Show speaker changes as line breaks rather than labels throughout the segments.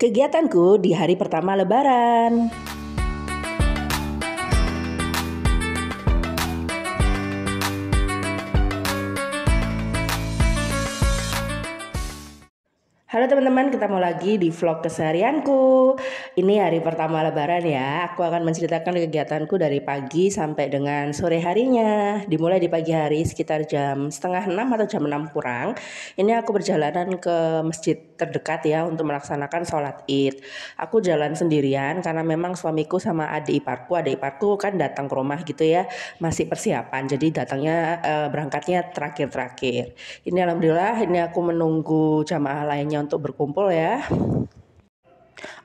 Kegiatanku di hari pertama Lebaran. Halo teman-teman, ketemu lagi di vlog keseharianku. Ini hari pertama lebaran ya. Aku akan menceritakan kegiatanku dari pagi sampai dengan sore harinya. Dimulai di pagi hari sekitar jam setengah enam atau jam enam kurang. Ini aku berjalanan ke masjid terdekat ya untuk melaksanakan sholat id. Aku jalan sendirian karena memang suamiku sama adik iparku. Adik iparku kan datang ke rumah gitu ya. Masih persiapan. Jadi datangnya eh, berangkatnya terakhir-terakhir. Ini alhamdulillah ini aku menunggu jamaah lainnya untuk berkumpul ya.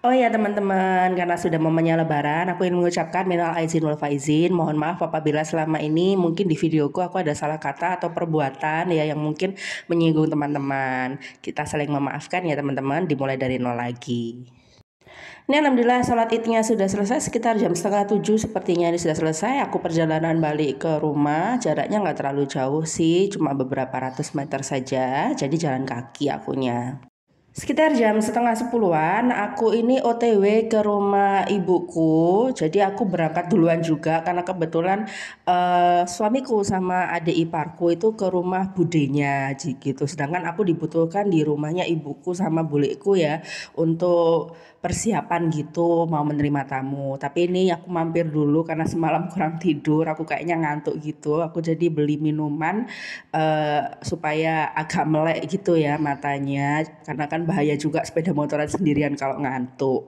Oh ya teman-teman, karena sudah momennya lebaran, aku ingin mengucapkan minal aizin wal faizin. Mohon maaf apabila selama ini mungkin di videoku aku ada salah kata atau perbuatan ya yang mungkin menyinggung teman-teman. Kita saling memaafkan ya teman-teman, dimulai dari nol lagi. Ini alhamdulillah sholat idnya sudah selesai sekitar jam setengah tujuh sepertinya ini sudah selesai. Aku perjalanan balik ke rumah jaraknya nggak terlalu jauh sih, cuma beberapa ratus meter saja. Jadi jalan kaki akunya. Sekitar jam setengah sepuluhan, aku ini OTW ke rumah ibuku. Jadi aku berangkat duluan juga karena kebetulan uh, suamiku sama adik iparku itu ke rumah budenya gitu. Sedangkan aku dibutuhkan di rumahnya ibuku sama bulikku ya untuk persiapan gitu mau menerima tamu. Tapi ini aku mampir dulu karena semalam kurang tidur, aku kayaknya ngantuk gitu. Aku jadi beli minuman uh, supaya agak melek gitu ya matanya karena kan bahaya juga sepeda motoran sendirian kalau ngantuk.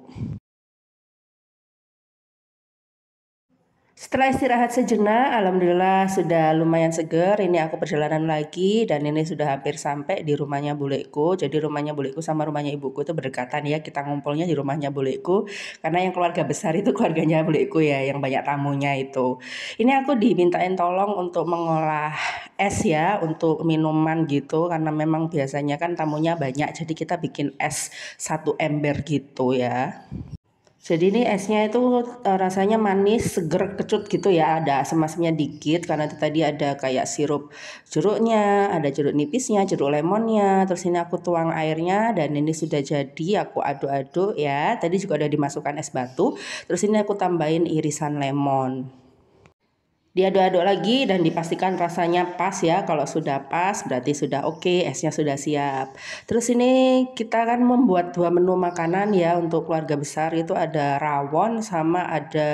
Setelah istirahat sejenak, alhamdulillah sudah lumayan seger. Ini aku perjalanan lagi dan ini sudah hampir sampai di rumahnya buleku. Jadi rumahnya buleku sama rumahnya ibuku itu berdekatan ya. Kita ngumpulnya di rumahnya buleku karena yang keluarga besar itu keluarganya buleku ya, yang banyak tamunya itu. Ini aku dimintain tolong untuk mengolah es ya untuk minuman gitu karena memang biasanya kan tamunya banyak jadi kita bikin es satu ember gitu ya. Jadi ini esnya itu eh, rasanya manis, seger, kecut gitu ya. Ada semasnya dikit karena itu tadi ada kayak sirup jeruknya, ada jeruk nipisnya, jeruk lemonnya. Terus ini aku tuang airnya dan ini sudah jadi. Aku aduk-aduk ya. Tadi juga ada dimasukkan es batu. Terus ini aku tambahin irisan lemon diaduk-aduk lagi dan dipastikan rasanya pas ya kalau sudah pas berarti sudah oke okay, esnya sudah siap terus ini kita akan membuat dua menu makanan ya untuk keluarga besar itu ada rawon sama ada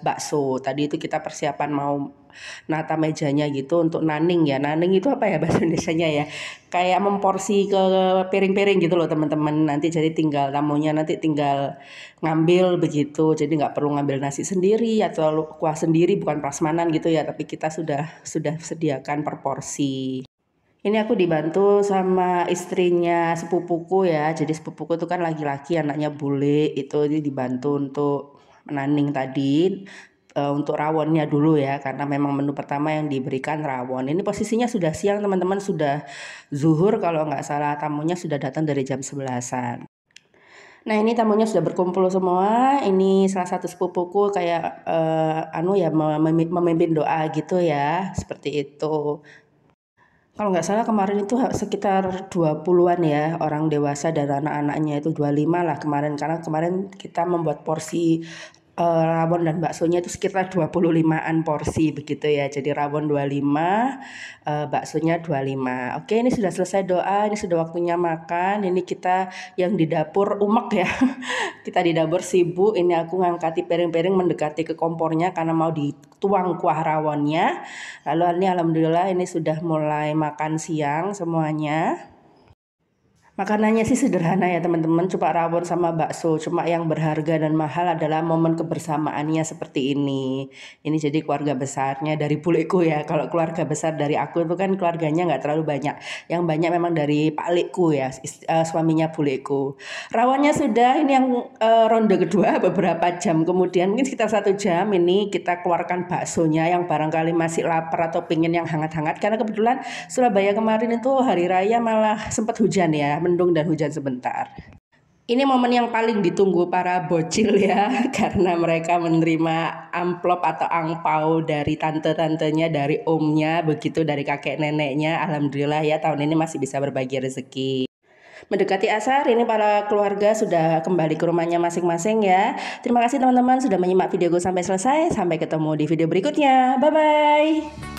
bakso tadi itu kita persiapan mau nata mejanya gitu untuk naning ya. Naning itu apa ya bahasa Indonesia ya? Kayak memporsi ke piring-piring gitu loh teman-teman. Nanti jadi tinggal tamunya nanti tinggal ngambil begitu. Jadi nggak perlu ngambil nasi sendiri atau kuah sendiri bukan prasmanan gitu ya, tapi kita sudah sudah sediakan per porsi. Ini aku dibantu sama istrinya sepupuku ya. Jadi sepupuku itu kan laki-laki anaknya bule itu dibantu untuk menaning tadi. Eh, untuk rawonnya dulu ya karena memang menu pertama yang diberikan rawon. Ini posisinya sudah siang teman-teman sudah zuhur kalau nggak salah tamunya sudah datang dari jam 11 Nah ini tamunya sudah berkumpul semua. Ini salah satu sepupuku kayak uh, anu ya memimpin, memimpin doa gitu ya seperti itu. Kalau nggak salah kemarin itu sekitar 20-an ya orang dewasa dan anak-anaknya itu 25 lah kemarin karena kemarin kita membuat porsi uh, rawon dan baksonya itu sekitar 25-an porsi begitu ya. Jadi rawon 25, uh, eh, baksonya 25. Oke, ini sudah selesai doa, ini sudah waktunya makan. Ini kita yang di dapur umek ya. kita di dapur sibuk, ini aku ngangkati piring-piring mendekati ke kompornya karena mau dituang kuah rawonnya. Lalu ini alhamdulillah ini sudah mulai makan siang semuanya. Makanannya sih sederhana ya teman-teman, cuma rawon sama bakso. Cuma yang berharga dan mahal adalah momen kebersamaannya seperti ini. Ini jadi keluarga besarnya dari buleku ya. Kalau keluarga besar dari aku itu kan keluarganya nggak terlalu banyak. Yang banyak memang dari palikku ya, eh, suaminya buleku. Rawonnya sudah, ini yang uh, ronde kedua beberapa jam kemudian mungkin sekitar satu jam ini kita keluarkan baksonya yang barangkali masih lapar atau pingin yang hangat-hangat karena kebetulan Surabaya kemarin itu hari raya malah sempat hujan ya mendung dan hujan sebentar. Ini momen yang paling ditunggu para bocil ya, karena mereka menerima amplop atau angpau dari tante-tantenya, dari omnya, begitu dari kakek neneknya. Alhamdulillah ya tahun ini masih bisa berbagi rezeki. Mendekati asar, ini para keluarga sudah kembali ke rumahnya masing-masing ya. Terima kasih teman-teman sudah menyimak video gue sampai selesai. Sampai ketemu di video berikutnya. Bye-bye.